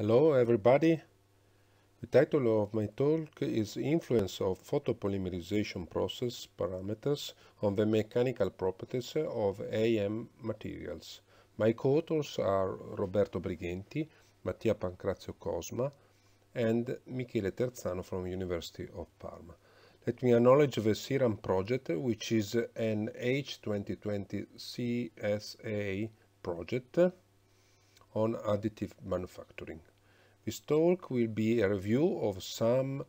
Hello everybody! The title of my talk is Influence of Photopolymerization Process Parameters on the Mechanical Properties of AM Materials. My co-authors are Roberto Brighenti, Mattia Pancrazio Cosma and Michele Terzano from University of Parma. Let me acknowledge the CIRAM project, which is an H2020 CSA project on additive manufacturing. This talk will be a review of some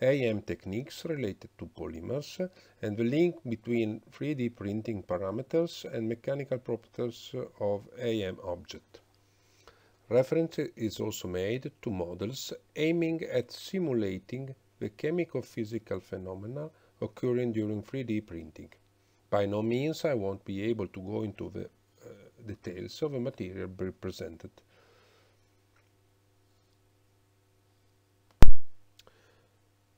AM techniques related to polymers and the link between 3D printing parameters and mechanical properties of AM object. Reference is also made to models aiming at simulating the chemico-physical phenomena occurring during 3D printing. By no means I won't be able to go into the uh, details of the material presented.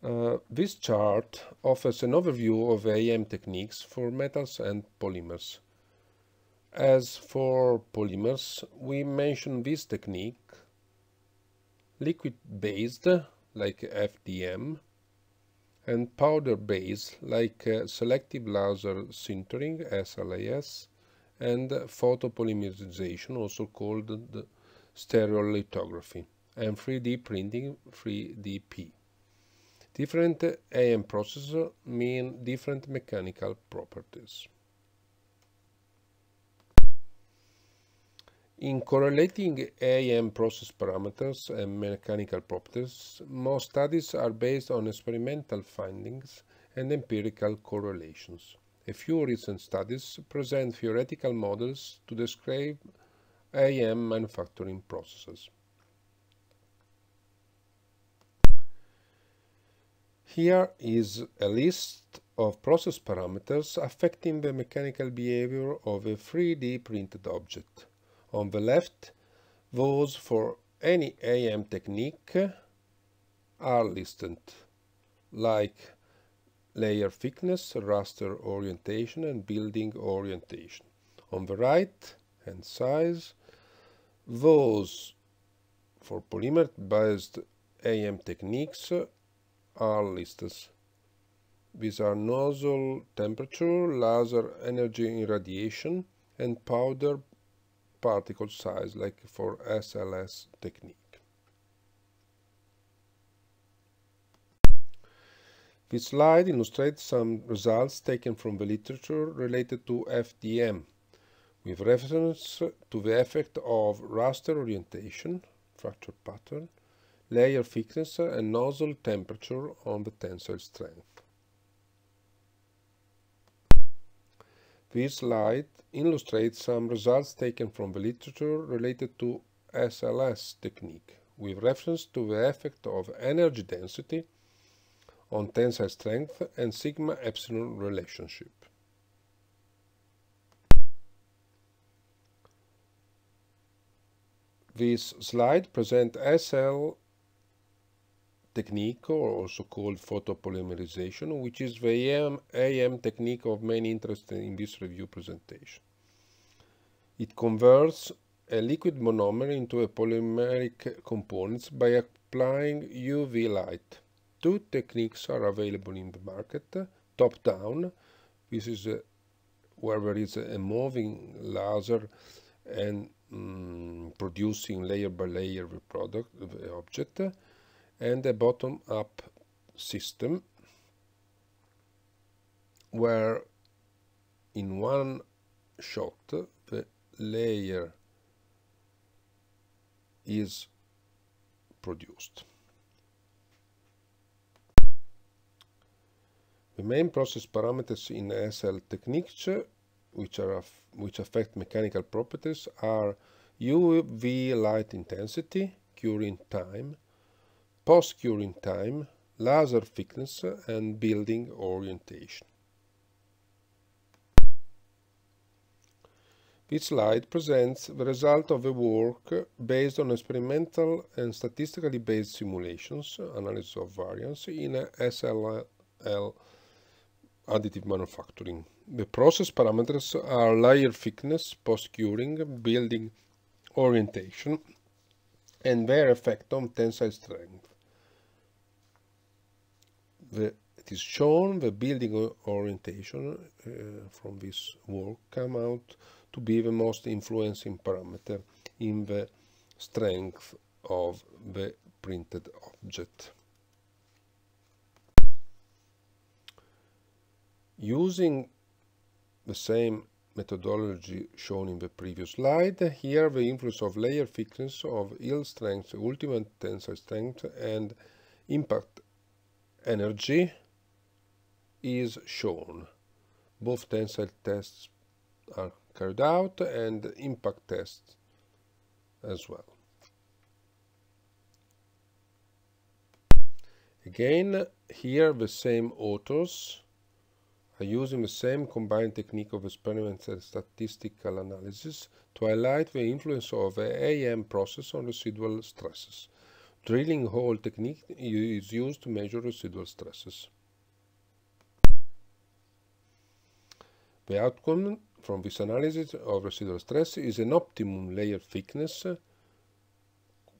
Uh, this chart offers an overview of AM techniques for metals and polymers. As for polymers, we mention this technique liquid-based, like FDM, and powder-based, like uh, selective laser sintering, SLAS, and photopolymerization, also called stereolithography, and 3D printing, 3DP. Different AM processors mean different mechanical properties. In correlating AM process parameters and mechanical properties, most studies are based on experimental findings and empirical correlations. A few recent studies present theoretical models to describe AM manufacturing processes. Here is a list of process parameters affecting the mechanical behavior of a 3D printed object. On the left, those for any AM technique are listed, like layer thickness, raster orientation and building orientation. On the right hand size, those for polymer-based AM techniques are listed. These are nozzle temperature, laser energy irradiation, and powder particle size, like for SLS technique. This slide illustrates some results taken from the literature related to FDM, with reference to the effect of raster orientation, fracture pattern, layer thickness and nozzle temperature on the tensile strength. This slide illustrates some results taken from the literature related to SLS technique with reference to the effect of energy density on tensile strength and sigma epsilon relationship. This slide presents SL technique, or also called photopolymerization, which is the AM, AM technique of main interest in this review presentation. It converts a liquid monomer into a polymeric components by applying UV light. Two techniques are available in the market. Top-down, this is uh, where there is a moving laser and mm, producing layer by layer the product, the object and a bottom-up system where in one shot the layer is produced. The main process parameters in SL techniques, which, are, which affect mechanical properties, are UV light intensity, curing time, post curing time, laser thickness and building orientation. This slide presents the result of a work based on experimental and statistically based simulations, analysis of variance, in SLL additive manufacturing. The process parameters are layer thickness, post-curing, building orientation, and their effect on tensile strength the, it is shown the building orientation uh, from this work come out to be the most influencing parameter in the strength of the printed object. Using the same methodology shown in the previous slide, here the influence of layer thickness of yield strength, ultimate tensile strength and impact energy is shown. Both tensile tests are carried out and impact tests as well. Again, here the same authors are using the same combined technique of experiments and statistical analysis to highlight the influence of the AM process on residual stresses. Drilling hole technique is used to measure residual stresses. The outcome from this analysis of residual stress is an optimum layer thickness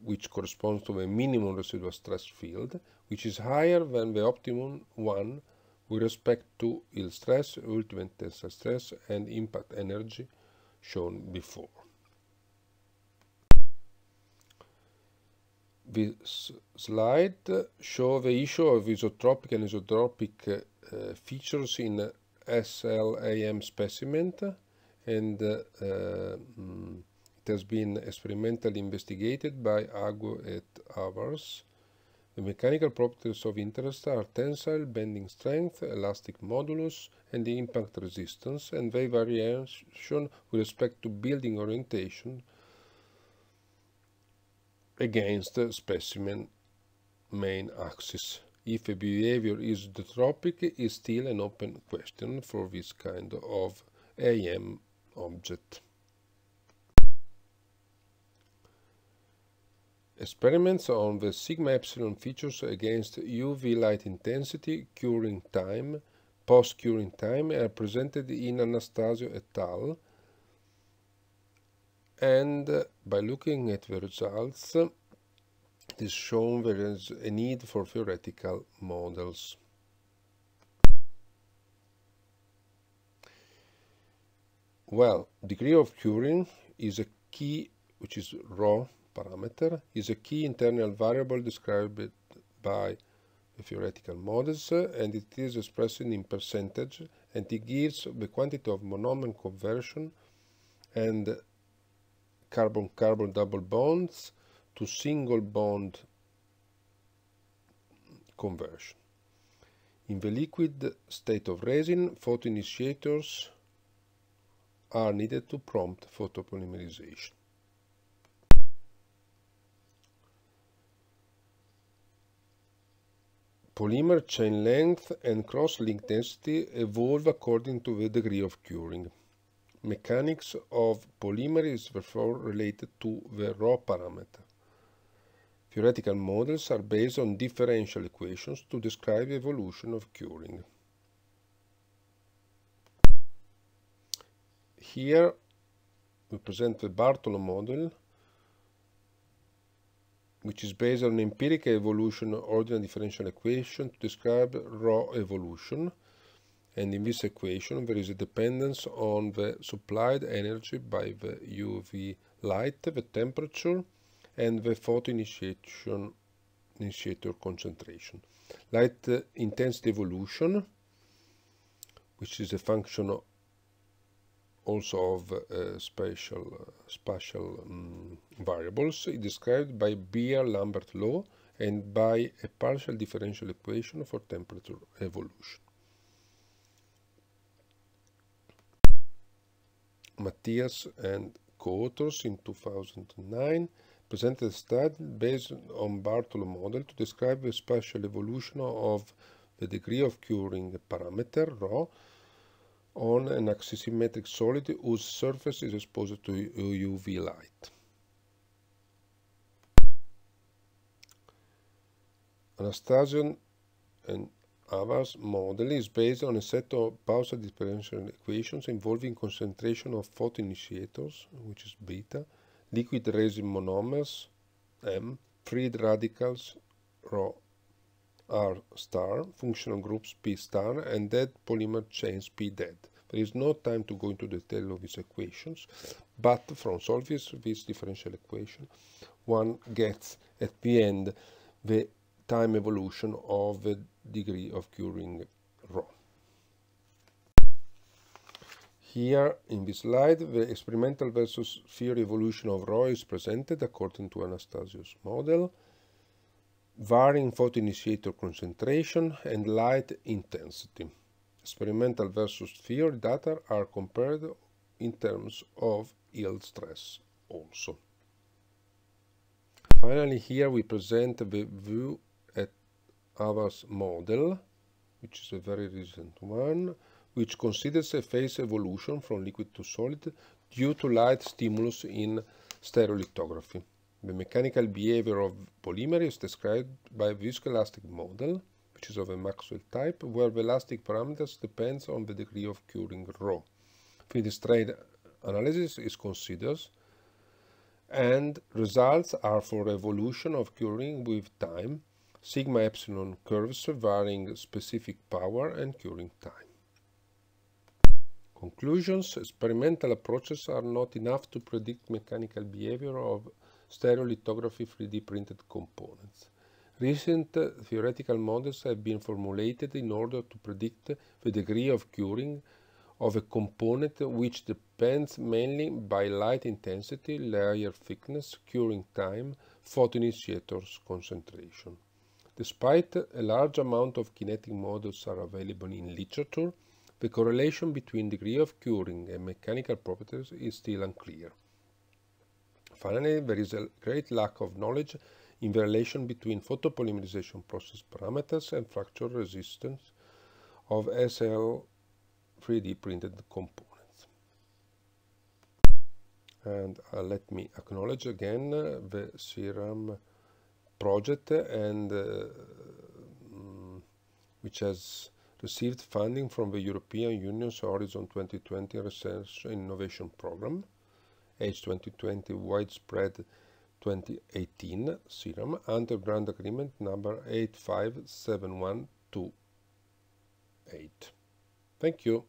which corresponds to the minimum residual stress field, which is higher than the optimum one with respect to yield stress, ultimate tensile stress, and impact energy shown before. This slide show the issue of isotropic and isotropic uh, features in SLAM specimen and uh, it has been experimentally investigated by Agu et others. The mechanical properties of interest are tensile, bending strength, elastic modulus, and the impact resistance, and their variation with respect to building orientation, against the specimen main axis. If a behavior is isotropic is still an open question for this kind of AM object. Experiments on the sigma epsilon features against UV light intensity, curing time, post-curing time are presented in Anastasio et al and uh, by looking at the results uh, it is shown there is a need for theoretical models. Well, degree of curing is a key, which is raw parameter, is a key internal variable described by the theoretical models uh, and it is expressed in percentage and it gives the quantity of monomial conversion and carbon-carbon double bonds to single bond conversion. In the liquid state of resin, photoinitiators are needed to prompt photopolymerization. Polymer chain length and cross-link density evolve according to the degree of curing mechanics of polymer is therefore related to the raw parameter. Theoretical models are based on differential equations to describe the evolution of curing. Here we present the Bartolo model, which is based on empirical evolution of ordinary differential equation to describe raw evolution. And in this equation, there is a dependence on the supplied energy by the UV light, the temperature, and the photoinitiation initiator concentration. Light uh, intensity evolution, which is a function also of uh, spatial, uh, spatial um, variables, is described by Beer-Lambert law and by a partial differential equation for temperature evolution. Matthias and co-authors in 2009 presented a study based on Bartolo model to describe the spatial evolution of the degree of curing parameter rho on an axisymmetric solid whose surface is exposed to UV light. Anastasian and Avar's model is based on a set of partial differential equations involving concentration of photoinitiators, which is beta, liquid resin monomers, M, free radicals, rho, R star, functional groups P star, and dead polymer chains P dead. There is no time to go into detail of these equations, but from solving this differential equation, one gets at the end the time evolution of the degree of curing rho. Here in this slide, the experimental versus theory evolution of rho is presented according to Anastasius' model, varying photoinitiator concentration and light intensity. Experimental versus theory data are compared in terms of yield stress also. Finally, here we present the view our model, which is a very recent one, which considers a phase evolution from liquid to solid due to light stimulus in stereolithography. The mechanical behavior of polymer is described by a viscoelastic model, which is of a Maxwell type, where the elastic parameters depends on the degree of curing rho. Finite strain analysis is considered, and results are for evolution of curing with time sigma epsilon curves varying specific power and curing time. Conclusions Experimental approaches are not enough to predict mechanical behavior of stereolithography 3D printed components. Recent theoretical models have been formulated in order to predict the degree of curing of a component which depends mainly by light intensity, layer thickness, curing time, photoinitiator's concentration. Despite a large amount of kinetic models are available in literature, the correlation between degree of curing and mechanical properties is still unclear. Finally, there is a great lack of knowledge in the relation between photopolymerization process parameters and fracture resistance of SL 3D printed components. And uh, let me acknowledge again uh, the serum project and uh, mm, which has received funding from the European Union's Horizon 2020 Research and Innovation Programme, H 2020 Widespread 2018 Serum under Grant Agreement number 85712. Thank you.